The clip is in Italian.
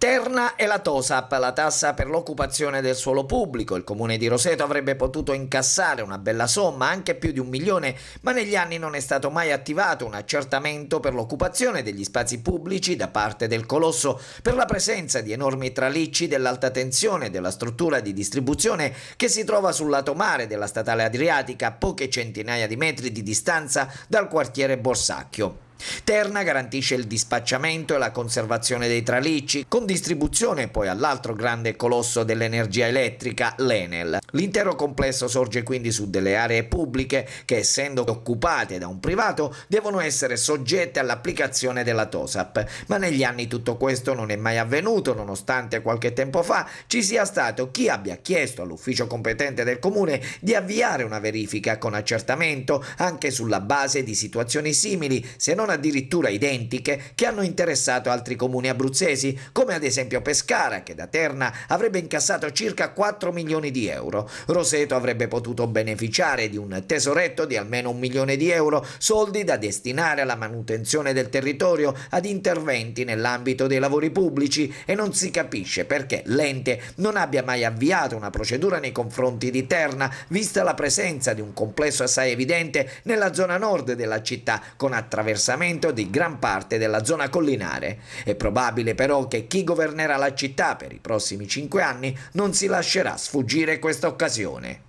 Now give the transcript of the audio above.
Terna e la TOSAP, la tassa per l'occupazione del suolo pubblico. Il comune di Roseto avrebbe potuto incassare una bella somma, anche più di un milione, ma negli anni non è stato mai attivato un accertamento per l'occupazione degli spazi pubblici da parte del colosso per la presenza di enormi tralicci dell'alta tensione della struttura di distribuzione che si trova sul lato mare della statale adriatica a poche centinaia di metri di distanza dal quartiere Borsacchio. Terna garantisce il dispacciamento e la conservazione dei tralicci, con distribuzione poi all'altro grande colosso dell'energia elettrica, l'Enel. L'intero complesso sorge quindi su delle aree pubbliche che, essendo occupate da un privato, devono essere soggette all'applicazione della TOSAP. Ma negli anni tutto questo non è mai avvenuto, nonostante qualche tempo fa ci sia stato chi abbia chiesto all'ufficio competente del comune di avviare una verifica con accertamento anche sulla base di situazioni simili, se non sono addirittura identiche, che hanno interessato altri comuni abruzzesi, come ad esempio Pescara, che da Terna avrebbe incassato circa 4 milioni di euro. Roseto avrebbe potuto beneficiare di un tesoretto di almeno un milione di euro, soldi da destinare alla manutenzione del territorio, ad interventi nell'ambito dei lavori pubblici e non si capisce perché l'ente non abbia mai avviato una procedura nei confronti di Terna, vista la presenza di un complesso assai evidente nella zona nord della città, con attraversamento superamento di gran parte della zona collinare. È probabile però che chi governerà la città per i prossimi cinque anni non si lascerà sfuggire questa occasione.